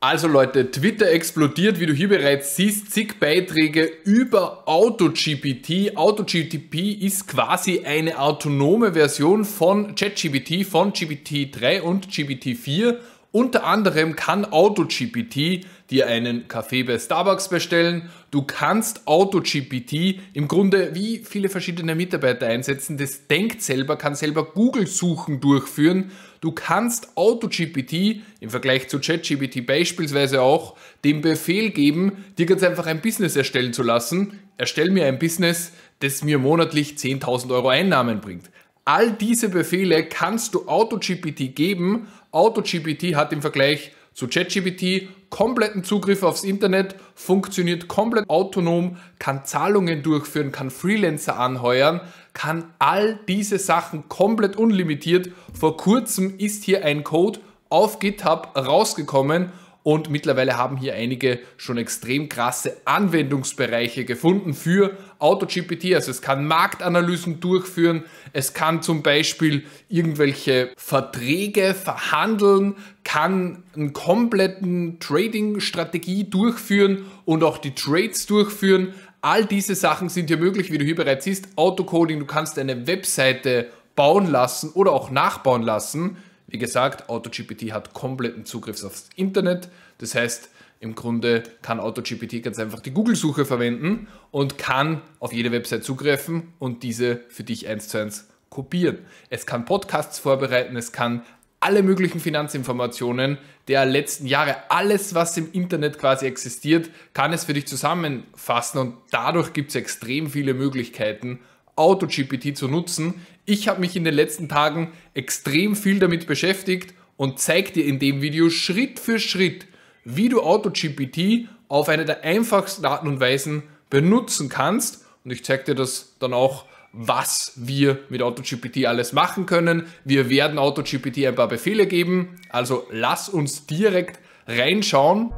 Also Leute, Twitter explodiert, wie du hier bereits siehst, zig Beiträge über AutoGPT. AutoGPT ist quasi eine autonome Version von ChatGPT, von GPT-3 und GPT-4. Unter anderem kann AutoGPT dir einen Kaffee bei Starbucks bestellen. Du kannst AutoGPT im Grunde wie viele verschiedene Mitarbeiter einsetzen. Das denkt selber, kann selber Google-Suchen durchführen. Du kannst AutoGPT im Vergleich zu ChatGPT beispielsweise auch den Befehl geben, dir ganz einfach ein Business erstellen zu lassen. Erstell mir ein Business, das mir monatlich 10.000 Euro Einnahmen bringt. All diese Befehle kannst du AutoGPT geben. AutoGPT hat im Vergleich zu ChatGPT kompletten Zugriff aufs Internet, funktioniert komplett autonom, kann Zahlungen durchführen, kann Freelancer anheuern, kann all diese Sachen komplett unlimitiert. Vor kurzem ist hier ein Code auf GitHub rausgekommen und mittlerweile haben hier einige schon extrem krasse Anwendungsbereiche gefunden für AutoGPT. Also es kann Marktanalysen durchführen, es kann zum Beispiel irgendwelche Verträge verhandeln, kann einen kompletten Trading-Strategie durchführen und auch die Trades durchführen. All diese Sachen sind hier möglich, wie du hier bereits siehst. Autocoding, du kannst eine Webseite bauen lassen oder auch nachbauen lassen. Wie gesagt, AutoGPT hat kompletten Zugriff aufs Internet. Das heißt, im Grunde kann AutoGPT ganz einfach die Google-Suche verwenden und kann auf jede Website zugreifen und diese für dich eins zu eins kopieren. Es kann Podcasts vorbereiten, es kann alle möglichen Finanzinformationen der letzten Jahre, alles, was im Internet quasi existiert, kann es für dich zusammenfassen und dadurch gibt es extrem viele Möglichkeiten, AutoGPT zu nutzen. Ich habe mich in den letzten Tagen extrem viel damit beschäftigt und zeige dir in dem Video Schritt für Schritt, wie du AutoGPT auf eine der einfachsten Arten und Weisen benutzen kannst. Und ich zeige dir das dann auch, was wir mit AutoGPT alles machen können. Wir werden AutoGPT ein paar Befehle geben, also lass uns direkt reinschauen.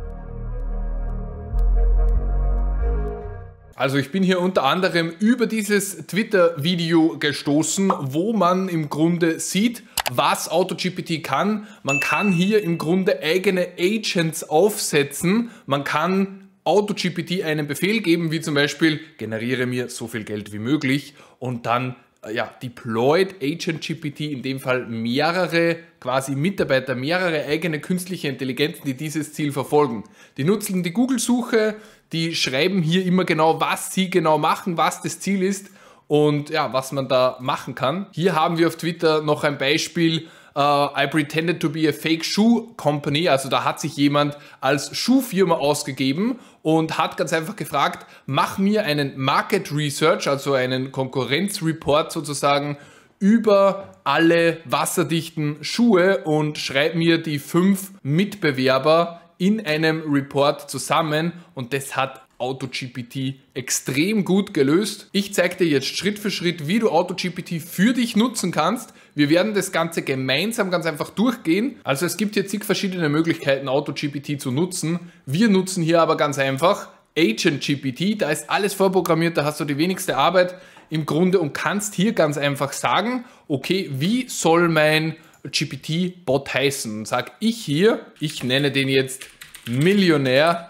Also ich bin hier unter anderem über dieses Twitter-Video gestoßen, wo man im Grunde sieht, was AutoGPT kann. Man kann hier im Grunde eigene Agents aufsetzen. Man kann AutoGPT einen Befehl geben, wie zum Beispiel generiere mir so viel Geld wie möglich und dann äh, ja, deployed Agent GPT, in dem Fall mehrere quasi Mitarbeiter, mehrere eigene künstliche Intelligenzen, die dieses Ziel verfolgen. Die nutzen die Google-Suche, die schreiben hier immer genau, was sie genau machen, was das Ziel ist und ja, was man da machen kann. Hier haben wir auf Twitter noch ein Beispiel, uh, I pretended to be a fake shoe company. Also da hat sich jemand als Schuhfirma ausgegeben und hat ganz einfach gefragt, mach mir einen Market Research, also einen Konkurrenzreport sozusagen über alle wasserdichten Schuhe und schreib mir die fünf Mitbewerber in einem Report zusammen und das hat AutoGPT extrem gut gelöst. Ich zeige dir jetzt Schritt für Schritt, wie du AutoGPT für dich nutzen kannst. Wir werden das Ganze gemeinsam ganz einfach durchgehen. Also es gibt hier zig verschiedene Möglichkeiten, AutoGPT zu nutzen. Wir nutzen hier aber ganz einfach AgentGPT. Da ist alles vorprogrammiert, da hast du die wenigste Arbeit im Grunde und kannst hier ganz einfach sagen, okay, wie soll mein GPT-Bot heißen? sag ich hier, ich nenne den jetzt Millionär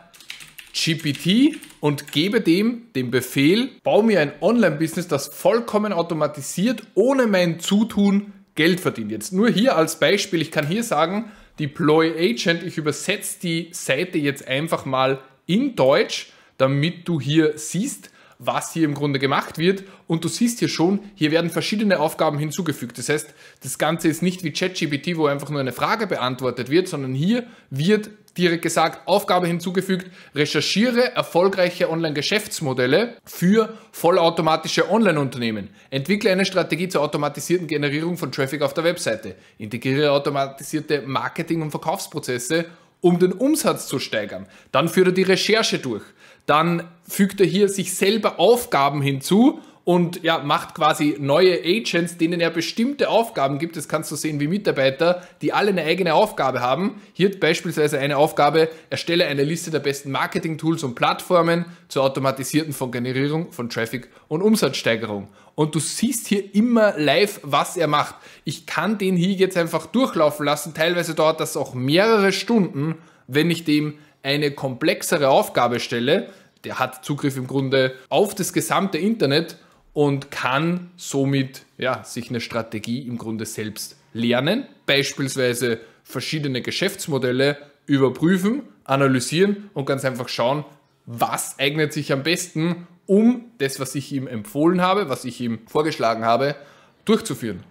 GPT und gebe dem den Befehl, baue mir ein Online-Business, das vollkommen automatisiert, ohne mein Zutun Geld verdient. Jetzt nur hier als Beispiel, ich kann hier sagen, Deploy Agent, ich übersetze die Seite jetzt einfach mal in Deutsch, damit du hier siehst, was hier im Grunde gemacht wird. Und du siehst hier schon, hier werden verschiedene Aufgaben hinzugefügt. Das heißt, das Ganze ist nicht wie ChatGPT, wo einfach nur eine Frage beantwortet wird, sondern hier wird direkt gesagt, Aufgabe hinzugefügt, recherchiere erfolgreiche Online-Geschäftsmodelle für vollautomatische Online-Unternehmen. Entwickle eine Strategie zur automatisierten Generierung von Traffic auf der Webseite. Integriere automatisierte Marketing- und Verkaufsprozesse um den Umsatz zu steigern. Dann führt er die Recherche durch dann fügt er hier sich selber Aufgaben hinzu und ja, macht quasi neue Agents, denen er bestimmte Aufgaben gibt. Das kannst du sehen wie Mitarbeiter, die alle eine eigene Aufgabe haben. Hier beispielsweise eine Aufgabe, erstelle eine Liste der besten Marketing-Tools und Plattformen zur automatisierten von Generierung von Traffic und Umsatzsteigerung. Und du siehst hier immer live, was er macht. Ich kann den hier jetzt einfach durchlaufen lassen. Teilweise dauert das auch mehrere Stunden, wenn ich dem eine komplexere Aufgabe stelle, der hat Zugriff im Grunde auf das gesamte Internet und kann somit ja, sich eine Strategie im Grunde selbst lernen, beispielsweise verschiedene Geschäftsmodelle überprüfen, analysieren und ganz einfach schauen, was eignet sich am besten, um das, was ich ihm empfohlen habe, was ich ihm vorgeschlagen habe, durchzuführen.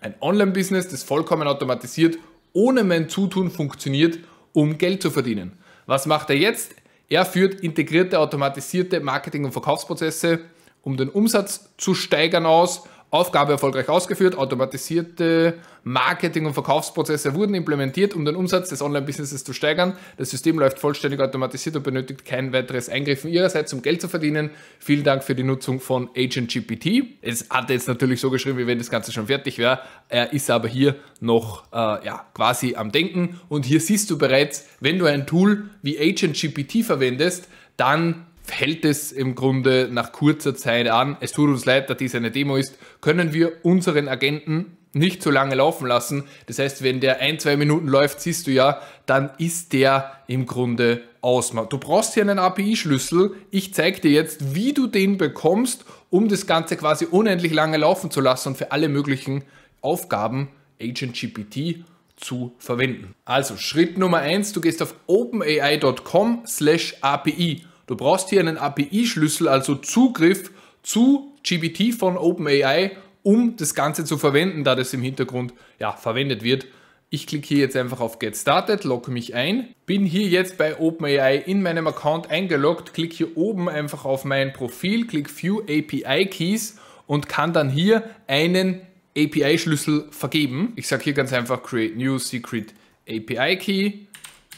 Ein Online-Business, das vollkommen automatisiert, ohne mein Zutun funktioniert, um Geld zu verdienen. Was macht er jetzt? Er führt integrierte, automatisierte Marketing- und Verkaufsprozesse, um den Umsatz zu steigern aus Aufgabe erfolgreich ausgeführt, automatisierte Marketing- und Verkaufsprozesse wurden implementiert, um den Umsatz des Online-Businesses zu steigern. Das System läuft vollständig automatisiert und benötigt kein weiteres Eingriffen ihrerseits, um Geld zu verdienen. Vielen Dank für die Nutzung von Agent GPT. Es hat jetzt natürlich so geschrieben, wie wenn das Ganze schon fertig wäre. Er ist aber hier noch äh, ja, quasi am Denken. Und hier siehst du bereits, wenn du ein Tool wie Agent GPT verwendest, dann hält es im Grunde nach kurzer Zeit an. Es tut uns leid, dass dies eine Demo ist. Können wir unseren Agenten nicht so lange laufen lassen. Das heißt, wenn der ein, zwei Minuten läuft, siehst du ja, dann ist der im Grunde aus. Du brauchst hier einen API-Schlüssel. Ich zeige dir jetzt, wie du den bekommst, um das Ganze quasi unendlich lange laufen zu lassen und für alle möglichen Aufgaben Agent GPT zu verwenden. Also Schritt Nummer eins: du gehst auf openai.com slash API Du brauchst hier einen API-Schlüssel, also Zugriff zu GPT von OpenAI, um das Ganze zu verwenden, da das im Hintergrund ja, verwendet wird. Ich klicke hier jetzt einfach auf Get Started, logge mich ein, bin hier jetzt bei OpenAI in meinem Account eingeloggt, klicke hier oben einfach auf mein Profil, klicke View API Keys und kann dann hier einen API-Schlüssel vergeben. Ich sage hier ganz einfach Create New Secret API Key,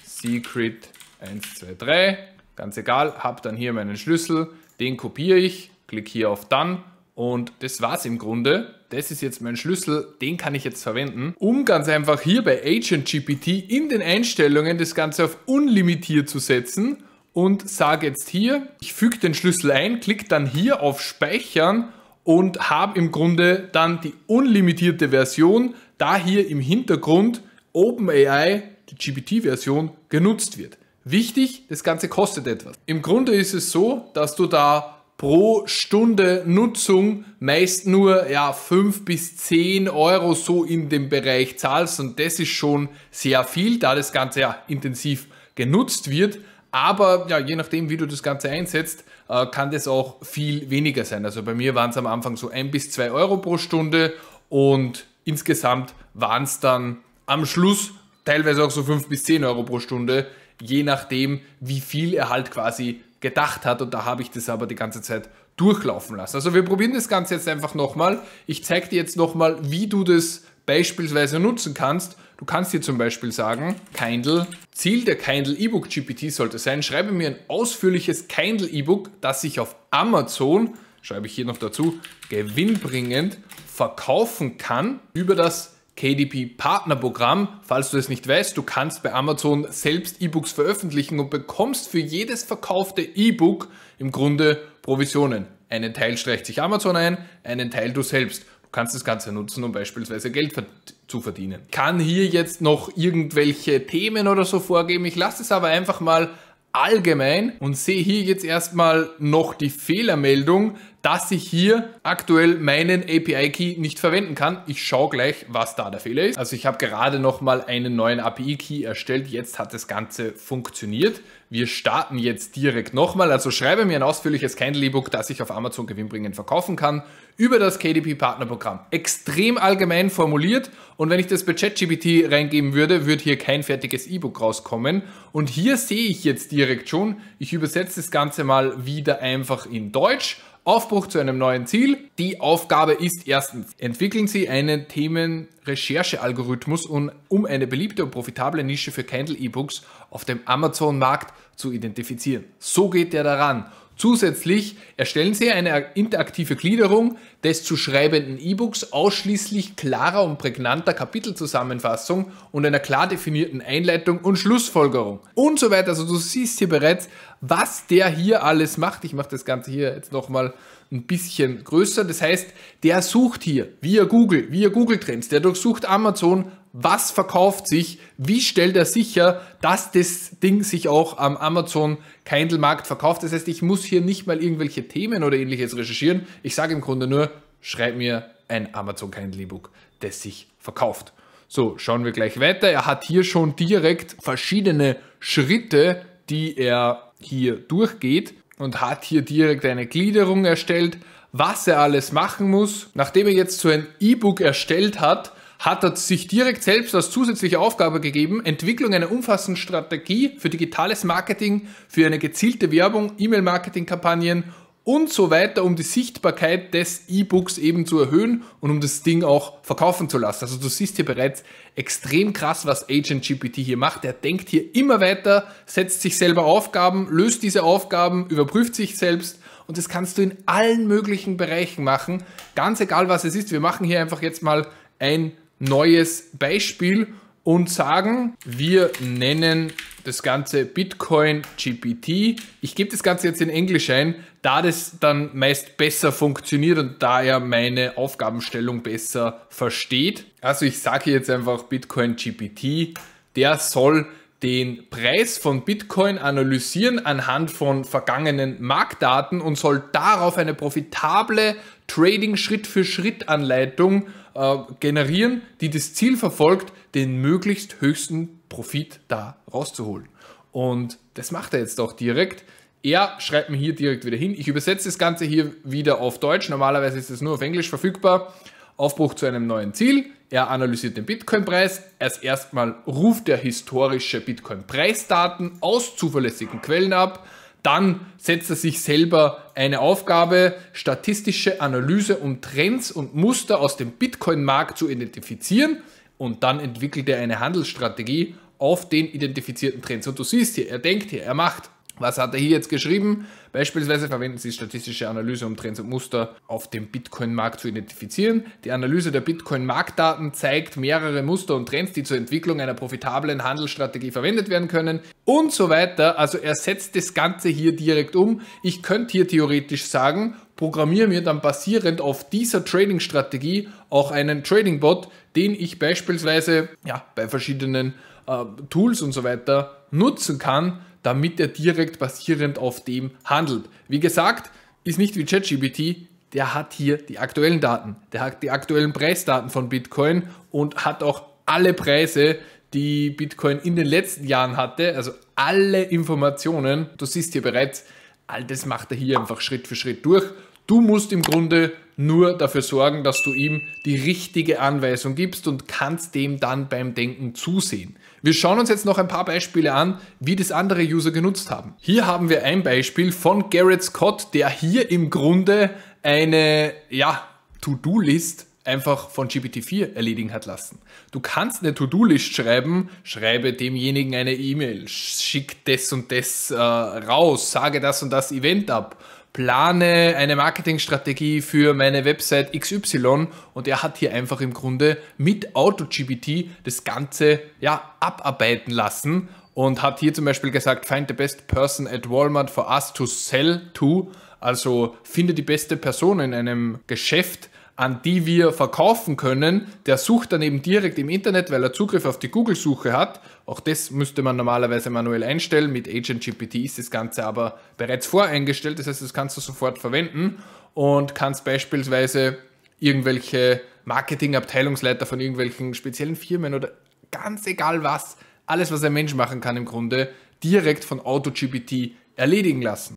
Secret 123 Ganz egal, habe dann hier meinen Schlüssel, den kopiere ich, klicke hier auf Dann und das war's im Grunde. Das ist jetzt mein Schlüssel, den kann ich jetzt verwenden, um ganz einfach hier bei Agent GPT in den Einstellungen das Ganze auf unlimitiert zu setzen und sage jetzt hier, ich füge den Schlüssel ein, klicke dann hier auf Speichern und habe im Grunde dann die unlimitierte Version, da hier im Hintergrund OpenAI, die GPT-Version, genutzt wird. Wichtig, das Ganze kostet etwas. Im Grunde ist es so, dass du da pro Stunde Nutzung meist nur ja, 5 bis 10 Euro so in dem Bereich zahlst und das ist schon sehr viel, da das Ganze ja intensiv genutzt wird. Aber ja, je nachdem, wie du das Ganze einsetzt, äh, kann das auch viel weniger sein. Also bei mir waren es am Anfang so 1 bis 2 Euro pro Stunde und insgesamt waren es dann am Schluss teilweise auch so 5 bis 10 Euro pro Stunde, je nachdem, wie viel er halt quasi gedacht hat. Und da habe ich das aber die ganze Zeit durchlaufen lassen. Also wir probieren das Ganze jetzt einfach nochmal. Ich zeige dir jetzt nochmal, wie du das beispielsweise nutzen kannst. Du kannst dir zum Beispiel sagen, Kindle, Ziel der Kindle E-Book GPT sollte sein, schreibe mir ein ausführliches Kindle E-Book, das ich auf Amazon, schreibe ich hier noch dazu, gewinnbringend verkaufen kann über das KDP Partnerprogramm. Falls du es nicht weißt, du kannst bei Amazon selbst E-Books veröffentlichen und bekommst für jedes verkaufte E-Book im Grunde Provisionen. Einen Teil streicht sich Amazon ein, einen Teil du selbst. Du kannst das Ganze nutzen, um beispielsweise Geld zu verdienen. Kann hier jetzt noch irgendwelche Themen oder so vorgeben. Ich lasse es aber einfach mal allgemein und sehe hier jetzt erstmal noch die Fehlermeldung, dass ich hier aktuell meinen API-Key nicht verwenden kann. Ich schaue gleich, was da der Fehler ist. Also ich habe gerade nochmal einen neuen API-Key erstellt. Jetzt hat das Ganze funktioniert. Wir starten jetzt direkt nochmal. Also schreibe mir ein ausführliches Kindle-E-Book, das ich auf Amazon gewinnbringend verkaufen kann, über das KDP-Partnerprogramm. Extrem allgemein formuliert. Und wenn ich das bei ChatGPT reingeben würde, würde hier kein fertiges E-Book rauskommen. Und hier sehe ich jetzt direkt schon, ich übersetze das Ganze mal wieder einfach in Deutsch. Aufbruch zu einem neuen Ziel. Die Aufgabe ist erstens, entwickeln Sie einen Themenrecherche-Algorithmus, um eine beliebte und profitable Nische für Kindle E-Books auf dem Amazon-Markt zu identifizieren. So geht der daran. Zusätzlich erstellen Sie eine interaktive Gliederung des zu schreibenden E-Books ausschließlich klarer und prägnanter Kapitelzusammenfassung und einer klar definierten Einleitung und Schlussfolgerung und so weiter. Also du siehst hier bereits, was der hier alles macht. Ich mache das Ganze hier jetzt nochmal mal ein bisschen größer. Das heißt, der sucht hier via Google, via Google Trends, der durchsucht Amazon, was verkauft sich, wie stellt er sicher, dass das Ding sich auch am Amazon Kindle Markt verkauft. Das heißt, ich muss hier nicht mal irgendwelche Themen oder ähnliches recherchieren. Ich sage im Grunde nur, schreib mir ein Amazon Kindle E-Book, das sich verkauft. So, schauen wir gleich weiter. Er hat hier schon direkt verschiedene Schritte, die er hier durchgeht und hat hier direkt eine Gliederung erstellt, was er alles machen muss. Nachdem er jetzt so ein E-Book erstellt hat, hat er sich direkt selbst als zusätzliche Aufgabe gegeben, Entwicklung einer umfassenden Strategie für digitales Marketing, für eine gezielte Werbung, E-Mail-Marketing-Kampagnen und so weiter, um die Sichtbarkeit des E-Books eben zu erhöhen und um das Ding auch verkaufen zu lassen. Also du siehst hier bereits extrem krass, was Agent GPT hier macht. Er denkt hier immer weiter, setzt sich selber Aufgaben, löst diese Aufgaben, überprüft sich selbst und das kannst du in allen möglichen Bereichen machen, ganz egal was es ist. Wir machen hier einfach jetzt mal ein neues Beispiel und sagen, wir nennen das ganze Bitcoin GPT. Ich gebe das Ganze jetzt in Englisch ein, da das dann meist besser funktioniert und da er meine Aufgabenstellung besser versteht. Also ich sage jetzt einfach Bitcoin GPT. Der soll den Preis von Bitcoin analysieren anhand von vergangenen Marktdaten und soll darauf eine profitable Trading Schritt-für-Schritt-Anleitung äh, generieren, die das Ziel verfolgt, den möglichst höchsten Profit da rauszuholen. Und das macht er jetzt auch direkt. Er schreibt mir hier direkt wieder hin. Ich übersetze das Ganze hier wieder auf Deutsch. Normalerweise ist es nur auf Englisch verfügbar. Aufbruch zu einem neuen Ziel. Er analysiert den Bitcoin-Preis. Erst erstmal ruft er historische Bitcoin-Preisdaten aus zuverlässigen Quellen ab dann setzt er sich selber eine Aufgabe, statistische Analyse, um Trends und Muster aus dem Bitcoin-Markt zu identifizieren. Und dann entwickelt er eine Handelsstrategie auf den identifizierten Trends. Und du siehst hier, er denkt hier, er macht. Was hat er hier jetzt geschrieben? Beispielsweise verwenden Sie statistische Analyse, um Trends und Muster auf dem Bitcoin-Markt zu identifizieren. Die Analyse der Bitcoin-Marktdaten zeigt mehrere Muster und Trends, die zur Entwicklung einer profitablen Handelsstrategie verwendet werden können und so weiter. Also er setzt das Ganze hier direkt um. Ich könnte hier theoretisch sagen, programmiere mir dann basierend auf dieser Trading-Strategie auch einen Trading-Bot, den ich beispielsweise ja, bei verschiedenen äh, Tools und so weiter nutzen kann, damit er direkt basierend auf dem handelt. Wie gesagt, ist nicht wie ChatGPT, der hat hier die aktuellen Daten. Der hat die aktuellen Preisdaten von Bitcoin und hat auch alle Preise, die Bitcoin in den letzten Jahren hatte, also alle Informationen. Du siehst hier bereits, all das macht er hier einfach Schritt für Schritt durch Du musst im Grunde nur dafür sorgen, dass du ihm die richtige Anweisung gibst und kannst dem dann beim Denken zusehen. Wir schauen uns jetzt noch ein paar Beispiele an, wie das andere User genutzt haben. Hier haben wir ein Beispiel von Garrett Scott, der hier im Grunde eine ja, To-Do-List einfach von GPT-4 erledigen hat lassen. Du kannst eine To-Do-List schreiben, schreibe demjenigen eine E-Mail, schick das und das äh, raus, sage das und das Event ab plane eine Marketingstrategie für meine Website XY und er hat hier einfach im Grunde mit AutoGBT das Ganze ja, abarbeiten lassen und hat hier zum Beispiel gesagt, find the best person at Walmart for us to sell to, also finde die beste Person in einem Geschäft, an die wir verkaufen können, der sucht dann eben direkt im Internet, weil er Zugriff auf die Google-Suche hat. Auch das müsste man normalerweise manuell einstellen. Mit Agent GPT ist das Ganze aber bereits voreingestellt. Das heißt, das kannst du sofort verwenden und kannst beispielsweise irgendwelche Marketingabteilungsleiter von irgendwelchen speziellen Firmen oder ganz egal was, alles, was ein Mensch machen kann im Grunde, direkt von AutoGPT erledigen lassen.